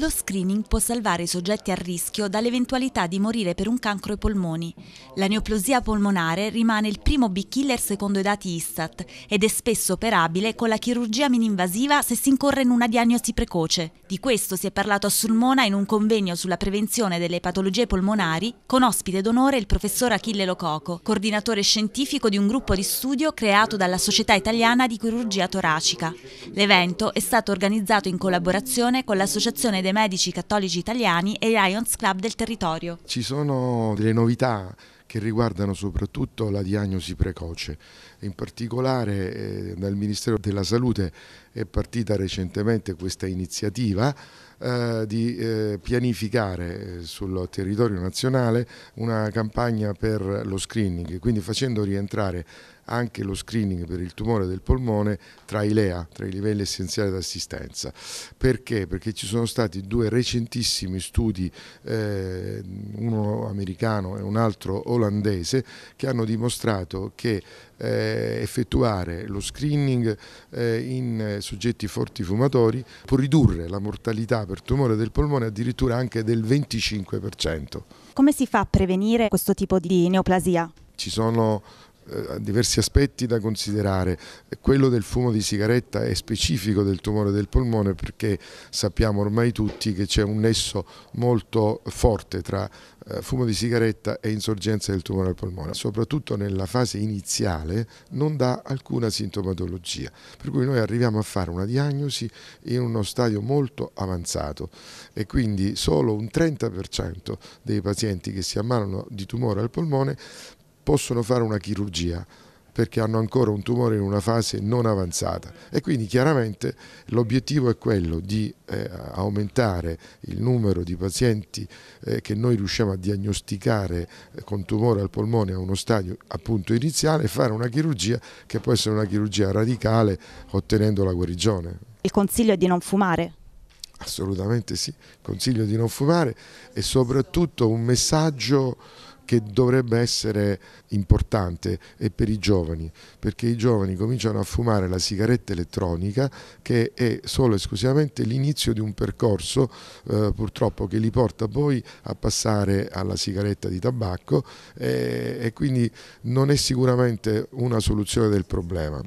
Lo screening può salvare i soggetti a rischio dall'eventualità di morire per un cancro ai polmoni. La neoplosia polmonare rimane il primo big killer secondo i dati Istat ed è spesso operabile con la chirurgia mininvasiva se si incorre in una diagnosi precoce. Di questo si è parlato a Sulmona in un convegno sulla prevenzione delle patologie polmonari con ospite d'onore il professor Achille Lococo, coordinatore scientifico di un gruppo di studio creato dalla Società Italiana di Chirurgia Toracica. L'evento è stato organizzato in collaborazione con l'Associazione dei dei medici cattolici italiani e Lions Club del territorio. Ci sono delle novità che riguardano soprattutto la diagnosi precoce. In particolare eh, dal Ministero della Salute è partita recentemente questa iniziativa eh, di eh, pianificare eh, sul territorio nazionale una campagna per lo screening, quindi facendo rientrare anche lo screening per il tumore del polmone tra i LEA, tra i livelli essenziali di assistenza. Perché? Perché ci sono stati due recentissimi studi, eh, uno americano e un altro olandese, che hanno dimostrato che eh, effettuare lo screening eh, in soggetti forti fumatori può ridurre la mortalità per tumore del polmone addirittura anche del 25%. Come si fa a prevenire questo tipo di neoplasia? Ci sono eh, diversi aspetti da considerare. Quello del fumo di sigaretta è specifico del tumore del polmone perché sappiamo ormai tutti che c'è un nesso molto forte tra eh, fumo di sigaretta e insorgenza del tumore al polmone. Soprattutto nella fase iniziale non dà alcuna sintomatologia, per cui noi arriviamo a fare una diagnosi in uno stadio molto avanzato e quindi solo un 30% dei pazienti che si ammalano di tumore al polmone possono fare una chirurgia perché hanno ancora un tumore in una fase non avanzata e quindi chiaramente l'obiettivo è quello di eh, aumentare il numero di pazienti eh, che noi riusciamo a diagnosticare eh, con tumore al polmone a uno stadio appunto iniziale e fare una chirurgia che può essere una chirurgia radicale ottenendo la guarigione. Il consiglio è di non fumare? Assolutamente sì, consiglio di non fumare e soprattutto un messaggio che dovrebbe essere importante è per i giovani, perché i giovani cominciano a fumare la sigaretta elettronica che è solo e esclusivamente l'inizio di un percorso eh, purtroppo che li porta poi a passare alla sigaretta di tabacco e, eh, e quindi non è sicuramente una soluzione del problema.